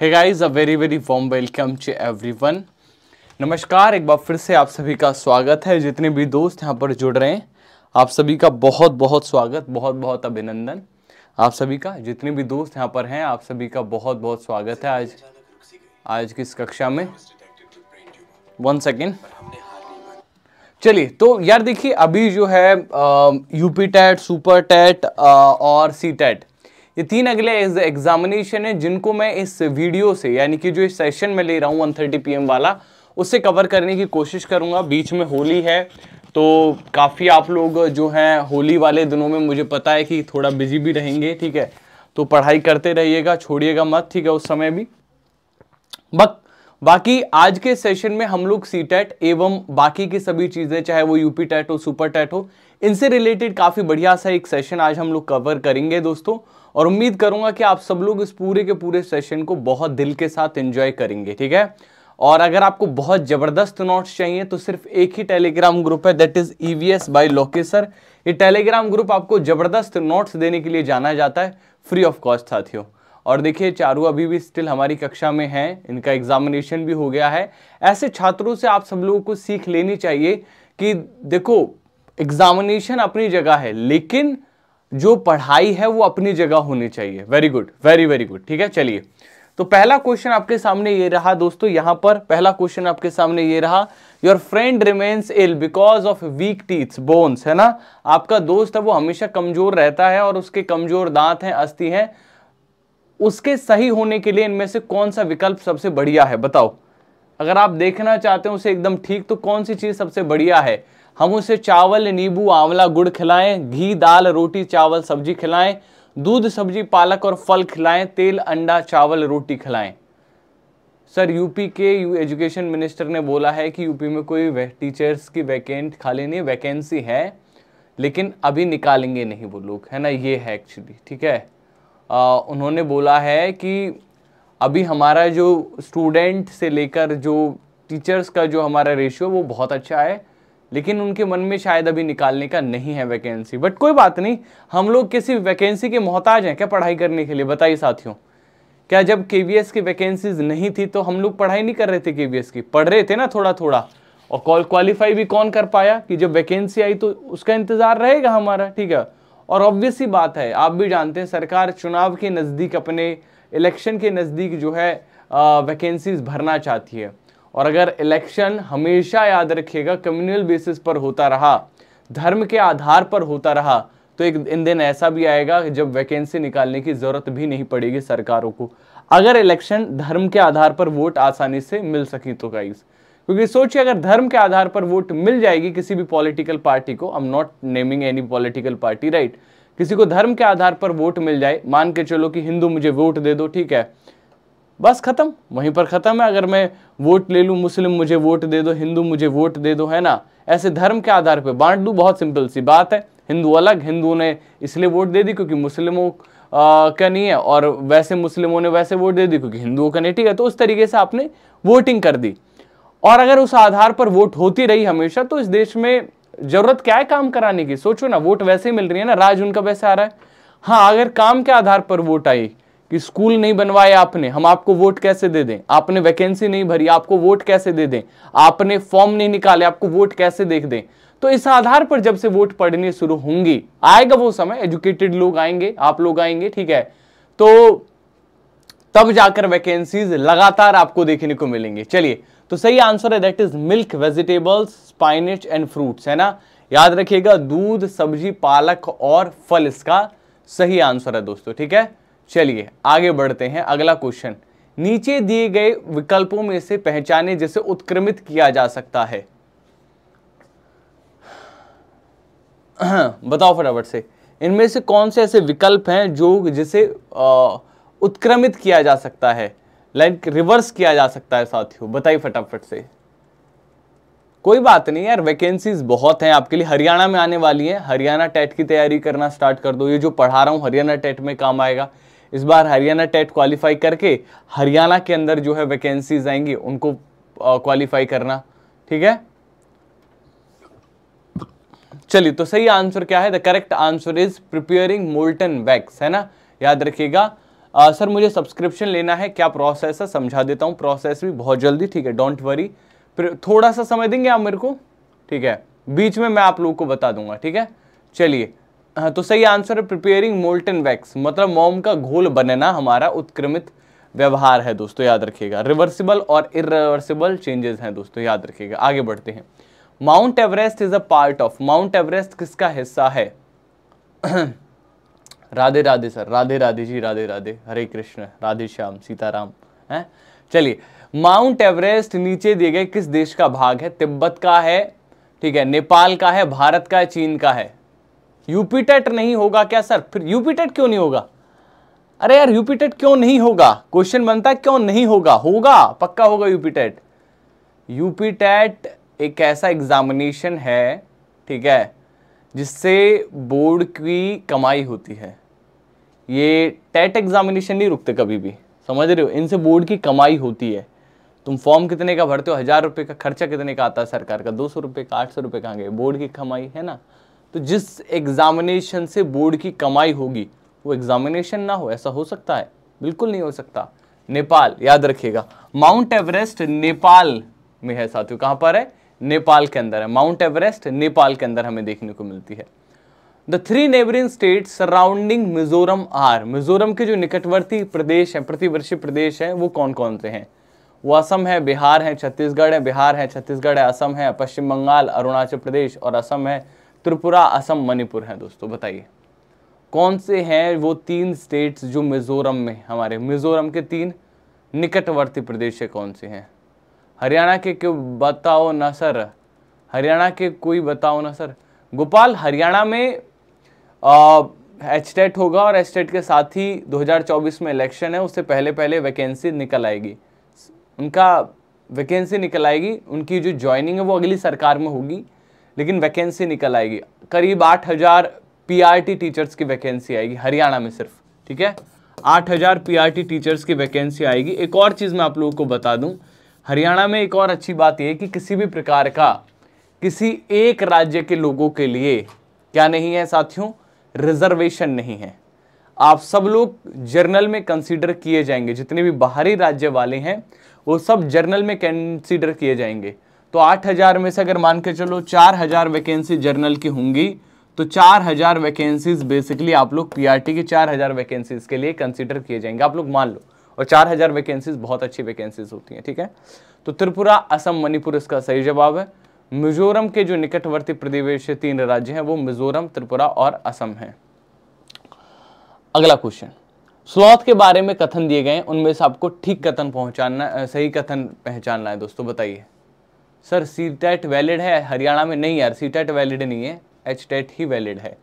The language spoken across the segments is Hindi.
Hey guys uh very very warm welcome to everyone नमस्कार एक बार फिर से आप सभी का स्वागत है जितने भी दोस्त यहाँ पर जुड़ रहे हैं आप सभी का बहुत बहुत स्वागत बहुत बहुत अभिनंदन आप सभी का जितने भी दोस्त यहाँ पर हैं आप सभी का बहुत बहुत स्वागत है आज आज की इस कक्षा में वन सेकेंड चलिए तो यार देखिए अभी जो है यूपी टेट सुपर टेट और सी टेट ये तीन अगले एग्जामिनेशन है जिनको मैं इस वीडियो से यानी कि जो इस सेशन में ले रहा हूँ वन थर्टी पी वाला उससे कवर करने की कोशिश करूँगा बीच में होली है तो काफ़ी आप लोग जो हैं होली वाले दिनों में मुझे पता है कि थोड़ा बिजी भी रहेंगे ठीक है तो पढ़ाई करते रहिएगा छोड़िएगा मत ठीक है उस समय भी बक बाकी आज के सेशन में हम लोग सी टेट e एवं बाकी की सभी चीज़ें चाहे वो यूपी टेट e हो सुपर टेट e हो इनसे रिलेटेड काफ़ी बढ़िया सा एक सेशन आज हम लोग कवर करेंगे दोस्तों और उम्मीद करूंगा कि आप सब लोग इस पूरे के पूरे सेशन को बहुत दिल के साथ एंजॉय करेंगे ठीक है और अगर आपको बहुत ज़बरदस्त नोट्स चाहिए तो सिर्फ एक ही टेलीग्राम ग्रुप है that is E V S by ये टेलीग्राम ग्रुप आपको ज़बरदस्त नोट्स देने के लिए जाना जाता है फ्री ऑफ कॉस्ट साथियों और देखिए चारू अभी भी स्टिल हमारी कक्षा में हैं इनका एग्जामिनेशन भी हो गया है ऐसे छात्रों से आप सब लोगों को सीख लेनी चाहिए कि देखो एग्जामिनेशन अपनी जगह है लेकिन जो पढ़ाई है वो अपनी जगह होनी चाहिए very good very very good ठीक है चलिए तो पहला क्वेश्चन आपके सामने ये रहा दोस्तों यहां पर पहला क्वेश्चन आपके सामने ये रहा your friend remains ill because of weak teeth bones है ना आपका दोस्त है वो हमेशा कमजोर रहता है और उसके कमजोर दांत हैं अस्थि हैं उसके सही होने के लिए इनमें से कौन सा विकल्प सबसे बढ़िया है बताओ अगर आप देखना चाहते हो उसे एकदम ठीक तो कौन सी चीज सबसे बढ़िया है हम उसे चावल नींबू आंवला गुड़ खिलाएं घी दाल रोटी चावल सब्जी खिलाएं दूध सब्जी पालक और फल खिलाएं तेल अंडा चावल रोटी खिलाएं सर यूपी के यू एजुकेशन मिनिस्टर ने बोला है कि यूपी में कोई टीचर्स की वैकेंट खाली नहीं वैकेंसी है लेकिन अभी निकालेंगे नहीं वो लोग है ना ये है एक्चुअली ठीक है आ, उन्होंने बोला है कि अभी हमारा जो स्टूडेंट से लेकर जो टीचर्स का जो हमारा रेशियो वो बहुत अच्छा है लेकिन उनके मन में शायद अभी निकालने का नहीं है वैकेंसी बट कोई बात नहीं हम लोग किसी वैकेंसी के मोहताज हैं क्या पढ़ाई करने के लिए बताइए साथियों क्या जब के की वैकेंसीज नहीं थी तो हम लोग पढ़ाई नहीं कर रहे थे के की पढ़ रहे थे ना थोड़ा थोड़ा और कॉल क्वालिफाई भी कौन कर पाया कि जब वैकेंसी आई तो उसका इंतज़ार रहेगा हमारा ठीक है और ऑब्वियस ही बात है आप भी जानते हैं सरकार चुनाव के नज़दीक अपने इलेक्शन के नज़दीक जो है वैकेंसीज भरना चाहती है और अगर इलेक्शन हमेशा याद रखिएगा कम्युनल बेसिस पर होता रहा धर्म के आधार पर होता रहा तो एक इन दिन ऐसा भी आएगा जब वैकेंसी निकालने की ज़रूरत भी नहीं पड़ेगी सरकारों को अगर इलेक्शन धर्म के आधार पर वोट आसानी से मिल सकें तो गाइज़ क्योंकि सोचिए अगर धर्म के आधार पर वोट मिल जाएगी किसी भी पॉलिटिकल पार्टी को I am not naming any political party right किसी को धर्म के आधार पर वोट मिल जाए मान के चलो कि हिंदू मुझे वोट दे दो ठीक है बस ख़त्म वहीं पर ख़त्म है अगर मैं वोट ले लूँ मुस्लिम मुझे वोट दे दो हिंदू मुझे वोट दे दो है ना ऐसे धर्म के आधार पर बांट दूँ बहुत सिंपल सी बात है हिंदू अलग हिंदुओं ने इसलिए वोट दे दी क्योंकि मुस्लिमों का नहीं है और वैसे मुस्लिमों ने वैसे वोट दे दी क्योंकि हिंदुओं का नहीं ठीक है तो उस तरीके से आपने वोटिंग कर दी और अगर उस आधार पर वोट होती रही हमेशा तो इस देश में जरूरत क्या है काम कराने की सोचो ना वोट वैसे ही मिल रही है ना राज उनका वैसे आ रहा है हाँ अगर काम के आधार पर वोट आई कि स्कूल नहीं बनवाए आपने हम आपको वोट कैसे दे दें आपने वैकेंसी नहीं भरी आपको वोट कैसे दे दें आपने फॉर्म नहीं निकाले आपको वोट कैसे देख दें तो इस आधार पर जब से वोट पढ़ने शुरू होंगी आएगा वो समय एजुकेटेड लोग आएंगे आप लोग आएंगे ठीक है तो तब जाकर वैकेंसीज लगातार आपको देखने को मिलेंगे चलिए तो सही आंसर है that is milk vegetables spinach and fruits है ना याद रखिएगा दूध सब्जी पालक और फल इसका सही आंसर है दोस्तों ठीक है चलिए आगे बढ़ते हैं अगला क्वेश्चन नीचे दिए गए विकल्पों में से पहचाने जिसे उत्क्रमित किया जा सकता है बताओ फटाफट से इनमें से कौन से ऐसे विकल्प हैं जो जिसे उत्क्रमित किया जा सकता है लाइक रिवर्स किया जा सकता है साथियों बताइए फटाफट से कोई बात नहीं यार वैकेंसीज बहुत हैं आपके लिए हरियाणा में आने वाली है हरियाणा टेट की तैयारी करना स्टार्ट कर दो ये जो पढ़ा रहा हूँ हरियाणा टेट में काम आएगा इस बार हरियाणा टेट क्वालिफाई करके हरियाणा के अंदर जो है वैकेंसीज आएंगी उनको क्वालिफाई करना ठीक है चलिए तो सही आंसर क्या है the correct answer is preparing molten wax है ना याद रखिएगा सर मुझे सब्सक्रिप्शन लेना है क्या प्रोसेस है समझा देता हूँ प्रोसेस भी बहुत जल्दी ठीक है डोंट वरी थोड़ा सा समय देंगे आप मेरे को ठीक है बीच में मैं आप लोगों को बता दूंगा ठीक है चलिए हाँ तो सही आंसर है प्रिपेयरिंग मोल्टन वैक्स मतलब मोम का घोल बनना हमारा उत्क्रमित व्यवहार है दोस्तों याद रखिएगा रिवर्सिबल और इरिवर्सिबल चेंजेस हैं दोस्तों याद रखिएगा आगे बढ़ते हैं Mount Everest is a part of Mount Everest किसका हिस्सा है राधे राधे सर राधे राधे जी राधे राधे हरे कृष्ण राधे श्याम सीताराम है चलिए माउंट एवरेस्ट नीचे दिए गए किस देश का भाग है तिब्बत का है ठीक है नेपाल का है भारत का है चीन का है यूपीटेट नहीं होगा क्या सर फिर यूपीटेट क्यों नहीं होगा अरे यार यूपीटेट क्यों नहीं होगा क्वेश्चन बनता है क्यों नहीं होगा होगा पक्का होगा यूपीटेट यूपीटेट एक ऐसा एग्जामिनेशन है ठीक है जिससे बोर्ड की कमाई होती है ये टेट एग्जामिनेशन नहीं रुकते कभी भी समझ रहे हो इनसे बोर्ड की कमाई होती है तुम फॉर्म कितने का भरते हो हज़ार रुपये का खर्चा कितने का आता है सरकार का दो सौ रुपये का आठ सौ रुपये का गए बोर्ड की कमाई है ना तो जिस एग्ज़ामिनेशन से बोर्ड की कमाई होगी वो एग्ज़ामिनेशन ना हो ऐसा हो सकता है बिल्कुल नहीं हो सकता नेपाल याद रखिएगा माउंट एवरेस्ट नेपाल में है साथियों कहां पर है नेपाल के अंदर है माउंट एवरेस्ट नेपाल के अंदर हमें देखने को मिलती है the three neighbouring state surrounding Mizoram are Mizoram के जो निकटवर्ती प्रदेश हैं प्रतिवर्षी प्रदेश हैं वो कौन कौन से हैं वो असम है बिहार है छत्तीसगढ़ है बिहार है छत्तीसगढ़ है असम है पश्चिम बंगाल अरुणाचल प्रदेश और असम है त्रिपुरा असम मणिपुर हैं दोस्तों बताइए कौन से हैं वो तीन स्टेट्स जो मिज़ोरम में हमारे मिज़ोरम के तीन निकटवर्ती प्रदेश है कौन से हैं हरियाणा के क्यों बताओ न सर हरियाणा के कोई बताओ ना सर गोपाल हरियाणा में एचटेट होगा और एचटेट के साथ ही 2024 में इलेक्शन है उससे पहले पहले वैकेंसी निकल आएगी उनका वैकेंसी निकल आएगी उनकी जो ज्वाइनिंग है वो अगली सरकार में होगी लेकिन वैकेंसी निकल आएगी करीब आठ हज़ार टी टीचर्स की वैकेंसी आएगी हरियाणा में सिर्फ ठीक है आठ हज़ार टी टीचर्स की वैकेंसी आएगी एक और चीज़ मैं आप लोगों को बता दूं हरियाणा में एक और अच्छी बात यह है कि किसी भी प्रकार का किसी एक राज्य के लोगों के लिए क्या नहीं है साथियों रिजर्वेशन नहीं है आप सब लोग जर्नल में कंसिडर किए जाएंगे जितने भी बाहरी राज्य वाले हैं वो सब जर्नल में कंसिडर किए जाएंगे तो 8000 में से अगर मान के चलो 4000 वैकेंसी जर्नल की होंगी तो 4000 वैकेंसीज बेसिकली आप लोग पीआरटी चार 4000 वैकेंसीज के लिए कंसिडर किए जाएंगे आप लोग मान लो और 4000 वैकेंसीज बहुत अच्छी वैकेंसीज होती हैं ठीक है तो त्रिपुरा असम मणिपुर इसका सही जवाब है मिजोरम के जो निकटवर्ती प्रदेश तीन राज्य हैं वो मिजोरम त्रिपुरा और असम है अगला क्वेश्चन स्लॉथ के बारे में कथन दिए गए उनमें से आपको ठीक कथन पहुंचाना सही कथन पहचानना है दोस्तों बताइए सर सी टेट वैलिड है हरियाणा में नहीं यार सी टेट वैलिड नहीं है एच टेट ही वैलिड है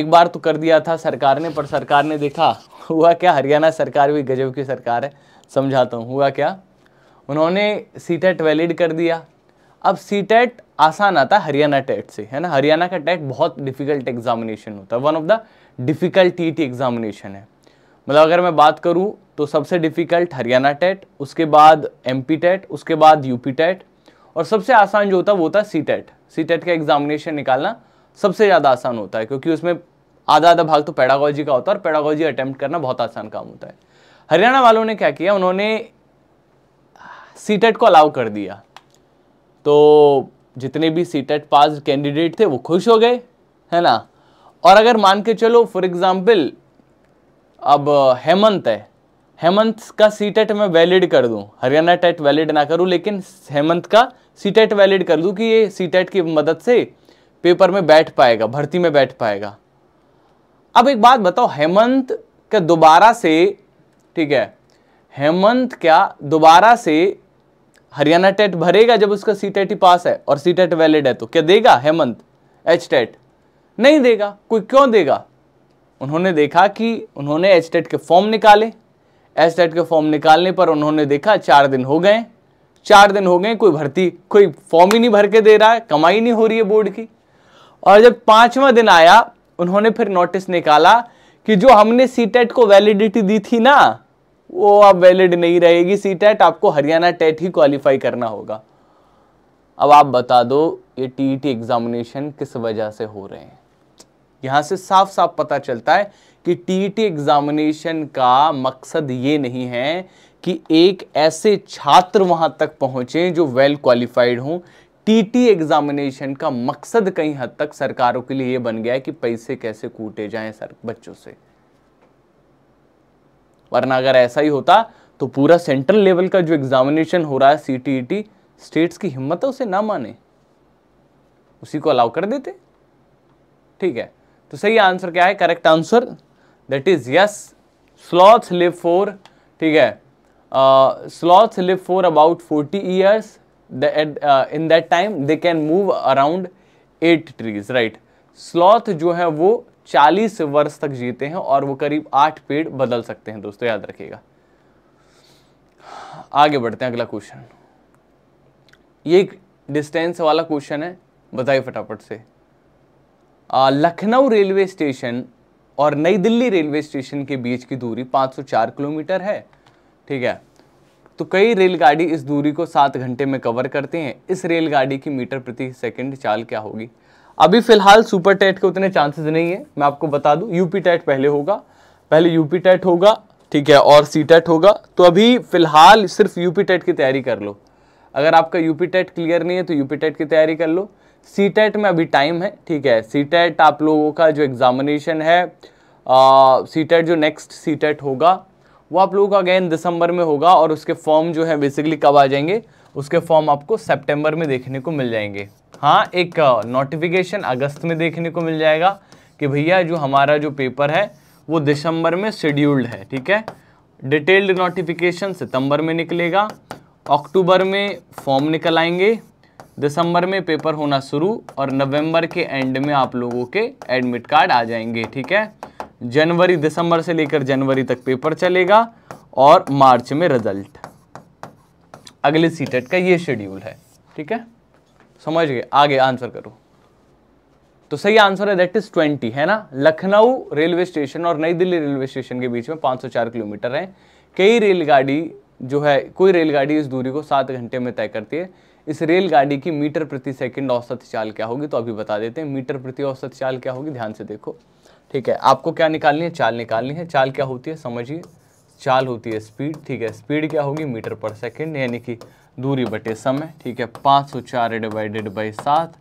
एक बार तो कर दिया था सरकार ने पर सरकार ने देखा हुआ क्या हरियाणा सरकार भी गजब की सरकार है समझाता हूँ हुआ क्या उन्होंने सी टेट वैलिड कर दिया अब सी टेट आसान आता है हरियाणा टेट से है ना हरियाणा का टेट बहुत डिफ़िकल्ट एग्जामिनेशन होता है one of the difficult T T examination है मतलब अगर मैं बात करूँ तो सबसे डिफ़िकल्ट हरियाणा टेट उसके बाद एम पी टेट उसके बाद यू पी टेट और सबसे आसान जो होता है वो होता है सीटेट सीटेट e e का एग्जामिनेशन निकालना सबसे ज़्यादा आसान होता है क्योंकि उसमें आधा आधा भाग तो पेडागोजी का होता है और पेडागोजी अटैम्प्ट करना बहुत आसान काम होता है हरियाणा वालों ने क्या किया उन्होंने सी e को अलाउ कर दिया तो जितने भी सी टेट पास कैंडिडेट थे वो खुश हो गए है ना और अगर मान के चलो फॉर एग्जाम्पल अब uh, हेमंत है हेमंत का सी टेट मैं वैलिड कर दूं हरियाणा टेट वैलिड ना करूं लेकिन हेमंत का सी टेट वैलिड कर लूँ कि ये सी टेट e की मदद से पेपर में बैठ पाएगा भर्ती में बैठ पाएगा अब एक बात बताओ हेमंत क्या दोबारा से ठीक है हेमंत क्या दोबारा से हरियाणा टेट e भरेगा जब उसका सी टेट ही पास है और सी टेट वैलिड है तो क्या देगा हेमंत एच टेट e नहीं देगा कोई क्यों देगा उन्होंने देखा कि उन्होंने एच टेट के फॉर्म निकाले एच टेट के फॉर्म निकालने पर उन्होंने देखा चार दिन हो गए चार दिन हो गए कोई भर्ती कोई फॉर्म ही नहीं भर के दे रहा है कमाई नहीं हो रही है बोर्ड की और जब पांचवा दिन आया उन्होंने फिर नोटिस निकाला कि जो हमने सी e को वैलिडिटी दी थी ना वो अब वैलिड नहीं रहेगी सी टेट e आपको हरियाणा टेट e ही क्वालिफाई करना होगा अब आप बता दो ये टी टी एग्जामिनेशन किस वजह से हो रहे हैं यहां से साफ साफ पता चलता है कि टी टी एग्जामिनेशन का मकसद ये नहीं है कि एक ऐसे छात्र वहां तक पहुंचे जो वेल क्वालिफाइड हों टीटी एग्जामिनेशन का मकसद कहीं हद तक सरकारों के लिए यह बन गया है कि पैसे कैसे कूटे जाएं सर बच्चों से वरना अगर ऐसा ही होता तो पूरा सेंट्रल लेवल का जो एग्जामिनेशन हो रहा है सी स्टेट्स e की हिम्मत है उसे ना माने उसी को अलाउ कर देते ठीक है तो सही आंसर क्या है correct answer that is yes sloths live for ठीक है uh, sloths live for about 40 years the, uh, in that time they can move around at trees right sloth जो है वो 40 वर्ष तक जीते हैं और वो करीब आठ पेड़ बदल सकते हैं दोस्तों याद रखिएगा आगे बढ़ते हैं अगला क्वेश्चन ये एक डिस्टेंस वाला क्वेश्चन है बताइए फटाफट से uh, लखनऊ रेलवे स्टेशन और नई दिल्ली रेलवे स्टेशन के बीच की दूरी 504 किलोमीटर है ठीक है तो कई रेलगाड़ी इस दूरी को सात घंटे में कवर करती हैं इस रेलगाड़ी की मीटर प्रति सेकंड चाल क्या होगी अभी फिलहाल सुपर टेट के उतने चांसेस नहीं है मैं आपको बता दूं यूपी टेट पहले होगा पहले यूपी टेट होगा ठीक है और सी टेट होगा तो अभी फिलहाल सिर्फ यूपी टेट की तैयारी कर लो अगर आपका यूपी टेट क्लियर नहीं है तो यूपी टेट की तैयारी कर लो सी टेट में अभी टाइम है ठीक है सी टेट आप लोगों का जो एग्जामिनेशन है सी टेट जो नेक्स्ट सी टेट होगा वो आप लोगों का अगेन दिसंबर में होगा और उसके फॉर्म जो है बेसिकली कब आ जाएंगे उसके फॉर्म आपको सेप्टेम्बर में देखने को मिल जाएंगे हाँ एक नोटिफिकेशन uh, अगस्त में देखने को मिल जाएगा कि भैया जो हमारा जो पेपर है वो दिसंबर में शेड्यूल्ड है ठीक है डिटेल्ड नोटिफिकेशन सितंबर में निकलेगा अक्टूबर में फॉर्म निकल आएंगे दिसंबर में पेपर होना शुरू और नवंबर के एंड में आप लोगों के एडमिट कार्ड आ जाएंगे ठीक है जनवरी दिसंबर से लेकर जनवरी तक पेपर चलेगा और मार्च में रिजल्ट अगले सीटेट का ये शेड्यूल है ठीक है समझ गए आगे आंसर करो तो सही आंसर है दैट इज 20 है ना लखनऊ रेलवे स्टेशन और नई दिल्ली रेलवे स्टेशन के बीच में 504 किलोमीटर है कई रेलगाड़ी जो है कोई रेलगाड़ी इस दूरी को सात घंटे में तय करती है इस रेलगाड़ी की मीटर प्रति सेकंड औसत चाल क्या होगी तो अभी बता देते हैं मीटर प्रति औसत चाल क्या होगी ध्यान से देखो ठीक है आपको क्या निकालनी है चाल निकालनी है चाल क्या होती है समझिए चाल होती है स्पीड ठीक है स्पीड क्या होगी मीटर पर सेकेंड यानी कि दूरी बटे समय ठीक है पाँच सौ चार डिवाइडेड बाई सात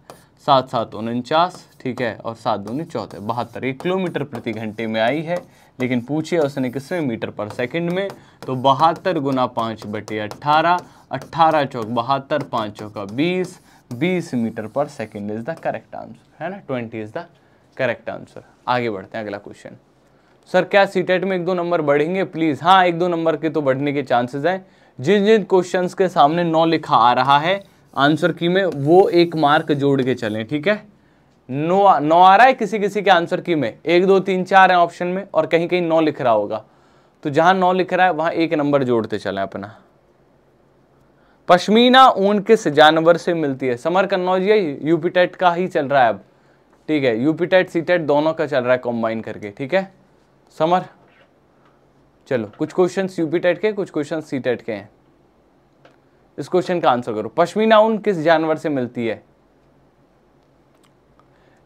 सात सात उनचास ठीक है और सात दूनी चौथे बहत्तर एक किलोमीटर प्रति घंटे में आई है लेकिन पूछिए उसने किसमें मीटर पर सेकंड में तो बहत्तर गुना पाँच बटे अट्ठारह अट्ठारह चौक बहत्तर पाँच चौका बीस बीस मीटर पर second is the correct answer है ना twenty is the correct answer आगे बढ़ते हैं अगला क्वेश्चन सर क्या सीटेट e में एक दो नंबर बढ़ेंगे प्लीज़ हाँ एक दो नंबर के तो बढ़ने के चांसेस हैं जिन जिन क्वेश्चंस के सामने नौ लिखा आ रहा है आंसर की में वो एक मार्क जोड़ के चलें ठीक है नौ नौ आ रहा है किसी किसी के आंसर की में एक दो तीन चार है ऑप्शन में और कहीं कहीं नौ लिख रहा होगा तो जहां नौ लिख रहा है वहां एक नंबर जोड़ते चले अपना पश्मीना ऊन किस जानवर से मिलती है समर कन्नौजिया यूपीटेट का ही चल रहा है अब ठीक है यूपीटेट सीटेट दोनों का चल रहा है कॉम्बाइन करके ठीक है समर चलो कुछ क्वेश्चन यूपीटेट के कुछ क्वेश्चन सीटेट के हैं इस क्वेश्चन का आंसर करो पश्मीना ऊन किस जानवर से मिलती है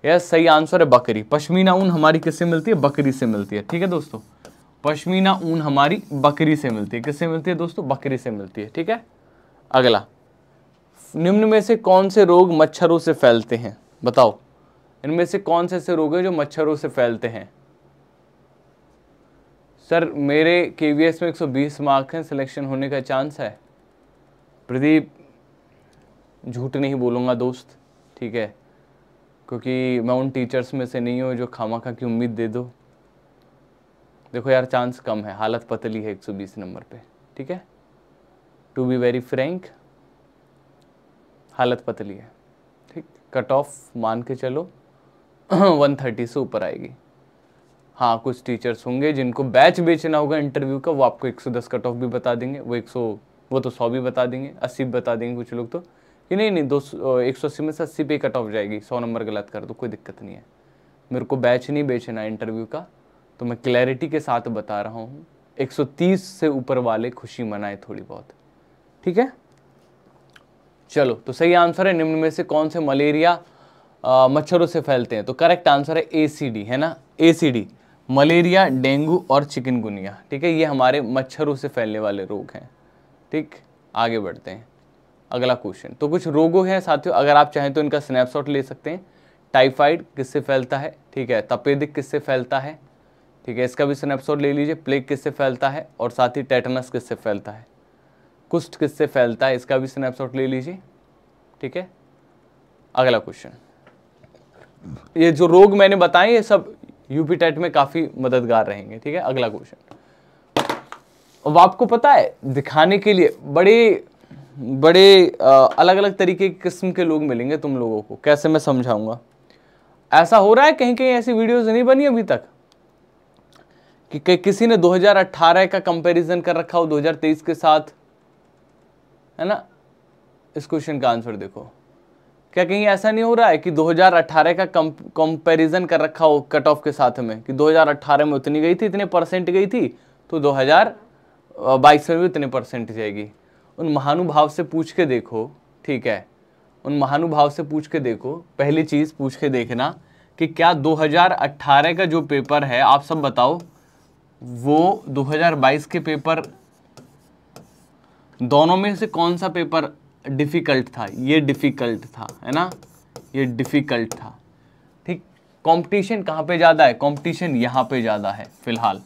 यह सही आंसर है बकरी पश्मीना ऊन हमारी किससे मिलती है बकरी से मिलती है ठीक है दोस्तों पश्मीना ऊन हमारी बकरी से मिलती है किससे मिलती है दोस्तों बकरी से मिलती है ठीक है अगला निम्न में से कौन से रोग मच्छरों से फैलते हैं बताओ इनमें से कौन से ऐसे रोग हैं जो मच्छरों से फैलते हैं सर मेरे के वी एस में 120 मार्क हैं सिलेक्शन होने का चांस है प्रदीप झूठ नहीं बोलूँगा दोस्त ठीक है क्योंकि मैं उन टीचर्स में से नहीं हूँ जो खामा खा की उम्मीद दे दो देखो यार चांस कम है हालत पतली है 120 नंबर पे ठीक है टू बी वेरी फ्रेंक हालत पतली है ठीक कट ऑफ मान के चलो वन थर्टी से ऊपर आएगी हाँ कुछ टीचर्स होंगे जिनको बैच बेचना होगा इंटरव्यू का वो आपको एक सौ दस कट ऑफ भी बता देंगे वो सौ वो तो सौ भी बता देंगे भी बता देंगे कुछ लोग तो कि नहीं नहीं दो एक सौ अस्सी में से अस्सी पे कट ऑफ जाएगी सौ नंबर गलत कर दो कोई दिक्कत नहीं है मेरे को बैच नहीं बेचना इंटरव्यू का तो मैं क्लैरिटी के साथ बता रहा हूँ एक सौ तीस से ऊपर वाले खुशी मनाए थोड़ी बहुत ठीक है चलो तो सही आंसर है निम्न में से कौन से मलेरिया मच्छरों से फैलते हैं तो करेक्ट आंसर है ए है ना ए मलेरिया डेंगू और चिकनगुनिया ठीक है ये हमारे मच्छरों से फैलने वाले रोग हैं ठीक आगे बढ़ते हैं अगला क्वेश्चन तो कुछ रोगों हैं साथियों अगर आप चाहें तो इनका स्नैपशॉट ले सकते हैं टाइफाइड किससे फैलता है ठीक है तपेदिक किससे फैलता है ठीक है इसका भी स्नैपशॉट ले लीजिए प्लेग किससे फैलता है और साथ ही टेटनस किससे फैलता है कुष्ठ किससे फैलता है इसका भी स्नैपशॉट ले लीजिए ठीक है अगला क्वेश्चन ये जो रोग मैंने बताए ये सब यूपी टेट में काफ़ी मददगार रहेंगे ठीक है अगला क्वेश्चन अब आपको पता है दिखाने के लिए बड़े बड़े आ, अलग अलग तरीके की किस्म के लोग मिलेंगे तुम लोगों को कैसे मैं समझाऊंगा ऐसा हो रहा है कहीं कहीं ऐसी वीडियोस नहीं बनी अभी तक कि, कि किसी ने 2018 का कंपैरिजन कर रखा हो 2023 के साथ है ना इस क्वेश्चन का आंसर देखो क्या कहीं ऐसा नहीं हो रहा है कि 2018 का कंपैरिजन कर रखा हो कट ऑफ के साथ में कि 2018 में उतनी गई थी इतने परसेंट गई थी तो 2022 में भी उतने परसेंट जाएगी उन महानुभाव से पूछ के देखो ठीक है उन महानुभाव से पूछ के देखो पहली चीज़ पूछ के देखना कि क्या 2018 का जो पेपर है आप सब बताओ वो 2022 के पेपर दोनों में से कौन सा पेपर डिफ़िकल्ट था ये डिफ़िकल्ट था है ना ये डिफ़िकल्ट था ठीक कंपटीशन कहाँ पे ज़्यादा है कंपटीशन यहाँ पे ज़्यादा है फिलहाल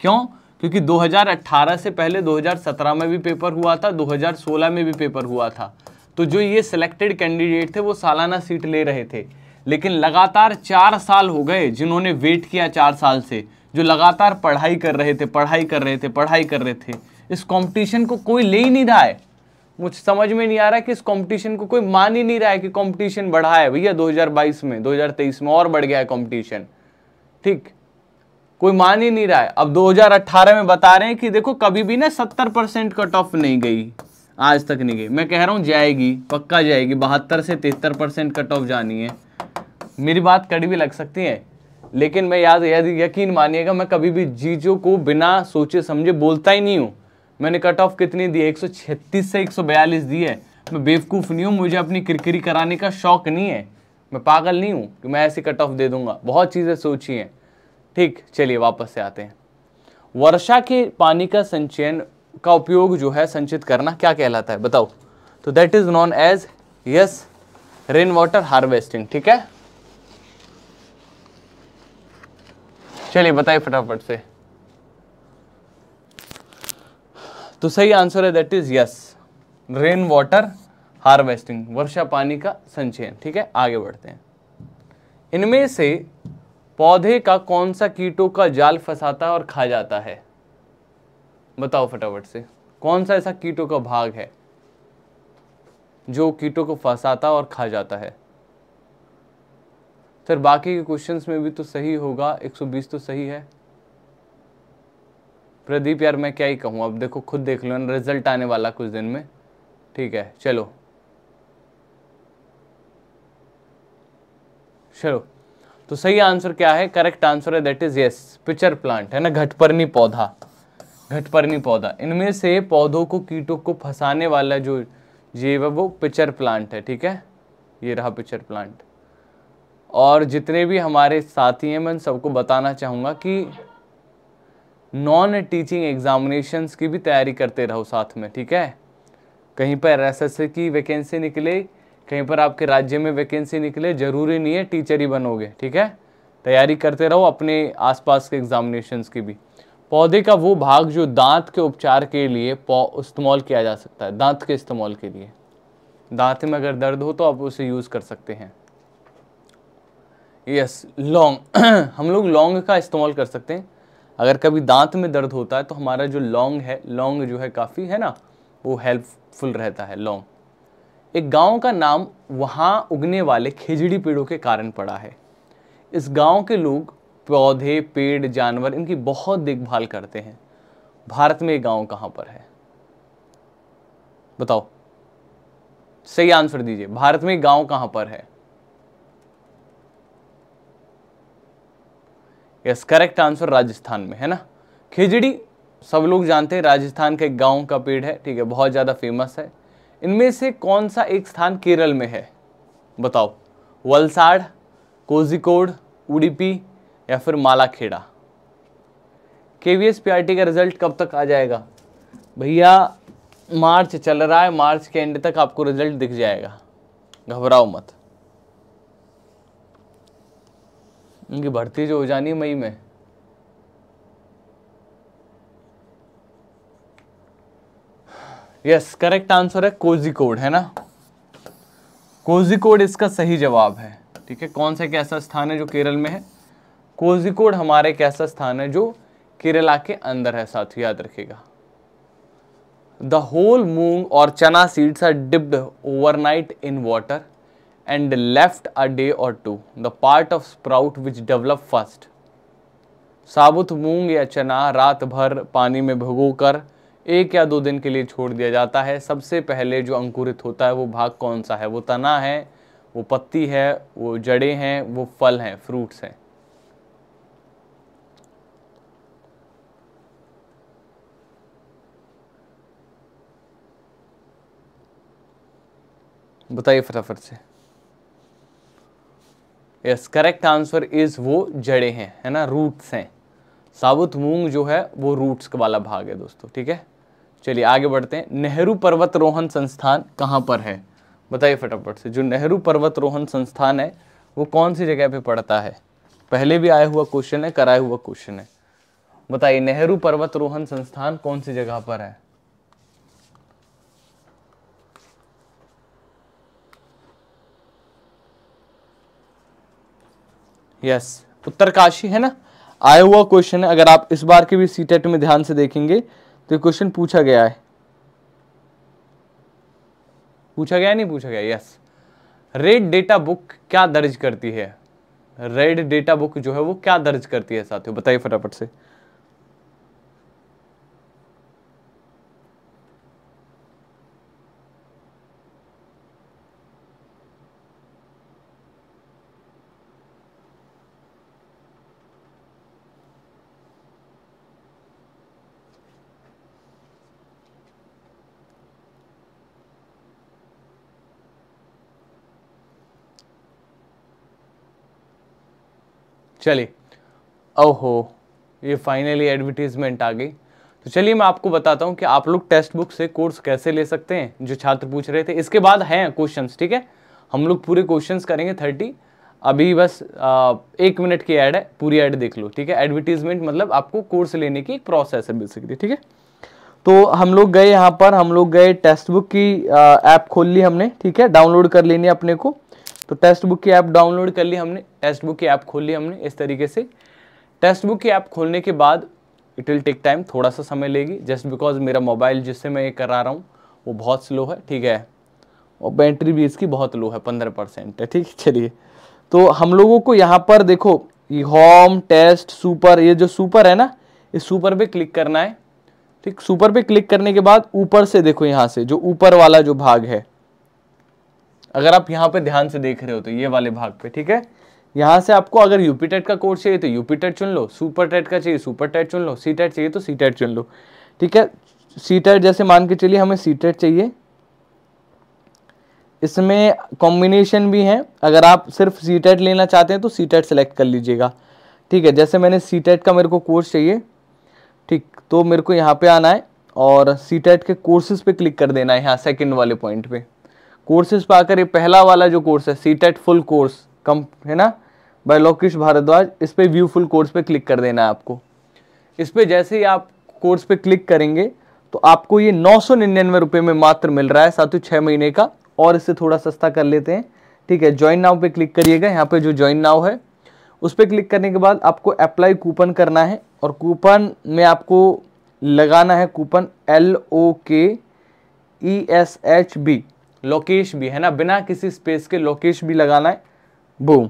क्यों क्योंकि 2018 से पहले 2017 में भी पेपर हुआ था 2016 में भी पेपर हुआ था तो जो ये सिलेक्टेड कैंडिडेट थे वो सालाना सीट ले रहे थे लेकिन लगातार चार साल हो गए जिन्होंने वेट किया चार साल से जो लगातार पढ़ाई कर रहे थे पढ़ाई कर रहे थे पढ़ाई कर रहे थे इस कंपटीशन को कोई ले ही नहीं रहा है मुझे समझ में नहीं आ रहा कि इस कंपटीशन को कोई मान ही नहीं रहा है कि कंपटीशन बढ़ा है भैया 2022 में 2023 में और बढ़ गया है कंपटीशन ठीक कोई मान ही नहीं रहा है अब 2018 में बता रहे हैं कि देखो कभी भी ना 70 परसेंट कट ऑफ नहीं गई आज तक नहीं गई मैं कह रहा हूँ जाएगी पक्का जाएगी बहत्तर से तिहत्तर परसेंट कट ऑफ जानी है मेरी बात कड़ी भी लग सकती है लेकिन मैं याद यदि यकीन मानिएगा मैं कभी भी जीजों को बिना सोचे समझे बोलता ही नहीं हूँ मैंने कट ऑफ कितनी दी एक से एक दी है मैं बेवकूफ़ नहीं हूँ मुझे अपनी किरकिरी कराने का शौक नहीं है मैं पागल नहीं हूँ कि मैं ऐसे कट ऑफ दे दूंगा बहुत चीज़ें सोची हैं ठीक चलिए वापस से आते हैं वर्षा के पानी का संचयन का उपयोग जो है संचित करना क्या कहलाता है बताओ तो that is known as yes rain water harvesting ठीक है चलिए बताइए फटाफट से तो सही आंसर है that is yes rain water harvesting वर्षा पानी का संचयन ठीक है आगे बढ़ते हैं इनमें से पौधे का कौन सा कीटों का जाल फंसाता है और खा जाता है बताओ फटाफट से कौन सा ऐसा कीटों का भाग है जो कीटों को फंसाता और खा जाता है सर बाकी के क्वेश्चंस में भी तो सही होगा 120 तो सही है प्रदीप यार मैं क्या ही कहूँ अब देखो खुद देख लो रिजल्ट आने वाला कुछ दिन में ठीक है चलो चलो तो सही आंसर क्या है करेक्ट आंसर है that is yes pitcher plant है ना घटपर्णी पौधा घटपर्णी पौधा इनमें से पौधों को कीटों को फंसाने वाला जो जीव है वो पिचर प्लांट है ठीक है ये रहा पिचर प्लांट और जितने भी हमारे साथी हैं मैं सबको बताना चाहूँगा कि नॉन टीचिंग एग्जामिनेशन की भी तैयारी करते रहो साथ में ठीक है कहीं पर एस की वैकेंसी निकले कहीं पर आपके राज्य में वैकेंसी निकले ज़रूरी नहीं है टीचर ही बनोगे ठीक है तैयारी करते रहो अपने आसपास के एग्जामिनेशंस की भी पौधे का वो भाग जो दांत के उपचार के लिए इस्तेमाल किया जा सकता है दांत के इस्तेमाल के लिए दांत में अगर दर्द हो तो आप उसे यूज़ कर सकते हैं यस लौंग हम लोग लौंग का इस्तेमाल कर सकते हैं अगर कभी दांत में दर्द होता है तो हमारा जो लौंग है लौंग जो है काफ़ी है ना वो हेल्पफुल रहता है लौंग एक गांव का नाम वहां उगने वाले खिजड़ी पेड़ों के कारण पड़ा है इस गांव के लोग पौधे पेड़ जानवर इनकी बहुत देखभाल करते हैं भारत में एक गांव कहाँ पर है बताओ सही आंसर दीजिए भारत में गांव कहाँ पर है यस करेक्ट आंसर राजस्थान में है ना खिचड़ी सब लोग जानते हैं राजस्थान के गांव का पेड़ है ठीक है बहुत ज़्यादा फेमस है इनमें से कौन सा एक स्थान केरल में है बताओ वलसाड कोजिकोड उड़ीपी या फिर मालाखेड़ा के V S P R T का रिजल्ट कब तक आ जाएगा भैया मार्च चल रहा है मार्च के एंड तक आपको रिजल्ट दिख जाएगा घबराओ मत इनकी भर्ती जो हो जानी मई में यस करेक्ट आंसर है कोजी कोड है ना कोजी कोड इसका सही जवाब है ठीक है कौन सा एक ऐसा स्थान है जो केरल में है कोजिकोड हमारे एक ऐसा स्थान है जो केरला के अंदर है साथ याद रखिएगा द होल मूंग और chana seeds are dipped overnight in water and left a day or two. The part of sprout which develop first. साबुत मूंग या चना रात भर पानी में भिगोकर एक या दो दिन के लिए छोड़ दिया जाता है सबसे पहले जो अंकुरित होता है वो भाग कौन सा है वो तना है वो पत्ती है वो जड़े हैं वो फल हैं फ्रूट्स हैं बताइए फटाफट से यस करेक्ट आंसर इज़ वो जड़े हैं है ना रूट्स हैं साबुत मूंग जो है वो रूट्स वाला भाग है दोस्तों ठीक है चलिए आगे बढ़ते हैं नेहरू पर्वतरोहण संस्थान कहाँ पर है बताइए फटाफट से जो नेहरू पर्वतरोहण संस्थान है वो कौन सी जगह पे पड़ता है पहले भी आया हुआ क्वेश्चन है कराया हुआ क्वेश्चन है बताइए नेहरू पर्वतरोहण संस्थान कौन सी जगह पर है यस उत्तरकाशी है ना आया हुआ क्वेश्चन है अगर आप इस बार के भी सी टेट में ध्यान से देखेंगे तो क्वेश्चन पूछा गया है पूछा गया नहीं पूछा गया यस रेड डेटा बुक क्या दर्ज करती है रेड डेटा बुक जो है वो क्या दर्ज करती है साथियों बताइए फटाफट से चलिए ओहो ये फाइनली एडवर्टीज़मेंट आ गई तो चलिए मैं आपको बताता हूँ कि आप लोग टेक्स्ट बुक से कोर्स कैसे ले सकते हैं जो छात्र पूछ रहे थे इसके बाद हैं क्वेश्चन ठीक है हम लोग पूरे क्वेश्चन करेंगे थर्टी अभी बस आ, एक मिनट की ऐड है पूरी ऐड देख लो ठीक है एडवर्टीजमेंट मतलब आपको कोर्स लेने की एक प्रोसेस है बेसिकली ठीक है तो हम लोग गए यहाँ पर हम लोग गए टेक्स्ट बुक की ऐप खोल ली हमने ठीक है डाउनलोड कर लेनी अपने को तो टेक्स्ट बुक की ऐप डाउनलोड कर ली हमने टेक्स्ट बुक की ऐप खोल ली हमने इस तरीके से टेक्स्ट बुक की ऐप खोलने के बाद इट विल टेक टाइम थोड़ा सा समय लेगी जस्ट बिकॉज मेरा मोबाइल जिससे मैं ये करा रहा हूँ वो बहुत स्लो है ठीक है और बैटरी भी इसकी बहुत लो है पंद्रह परसेंट है ठीक चलिए तो हम लोगों को यहाँ पर देखो ये होम टेस्ट सुपर ये जो सुपर है ना इस सुपर पे क्लिक करना है ठीक सुपर पे क्लिक करने के बाद ऊपर से देखो यहाँ से जो ऊपर वाला जो भाग है अगर आप यहाँ पे ध्यान से देख रहे हो तो ये वाले भाग पे ठीक है यहाँ से आपको अगर यूपी टेट का कोर्स चाहिए तो यूपी टेट चुन लो सुपर टेट का चाहिए सुपर टेट चुन लो सी टेट चाहिए तो सी टेट चुन लो ठीक है सी टेट जैसे मान के चलिए हमें सी टेट चाहिए इसमें कॉम्बिनेशन भी हैं अगर आप सिर्फ सी टेट लेना चाहते हैं तो सी टेट सेलेक्ट कर लीजिएगा ठीक है जैसे मैंने सी टेट का मेरे को कोर्स चाहिए ठीक तो मेरे को यहाँ पे आना है और सी टेट के कोर्सेज पे क्लिक कर देना है यहाँ सेकंड वाले पॉइंट पे कोर्सेज पाकर ये पहला वाला जो कोर्स है सी टेट फुल कोर्स कम है ना बाय लोकेश भारद्वाज इस पर व्यू फुल कोर्स पे क्लिक कर देना है आपको इस पर जैसे ही आप कोर्स पे क्लिक करेंगे तो आपको ये नौ सौ निन्यानवे रुपये में मात्र मिल रहा है साथ ही छः महीने का और इससे थोड़ा सस्ता कर लेते हैं ठीक है ज्वाइन नाव पे क्लिक करिएगा यहाँ पे जो ज्वाइन नाव है उस पर क्लिक करने के बाद आपको अप्लाई कूपन करना है और कूपन में आपको लगाना है coupon L O K E S H B Lokesh भी है ना बिना किसी स्पेस के लोकेश भी लगाना है बूम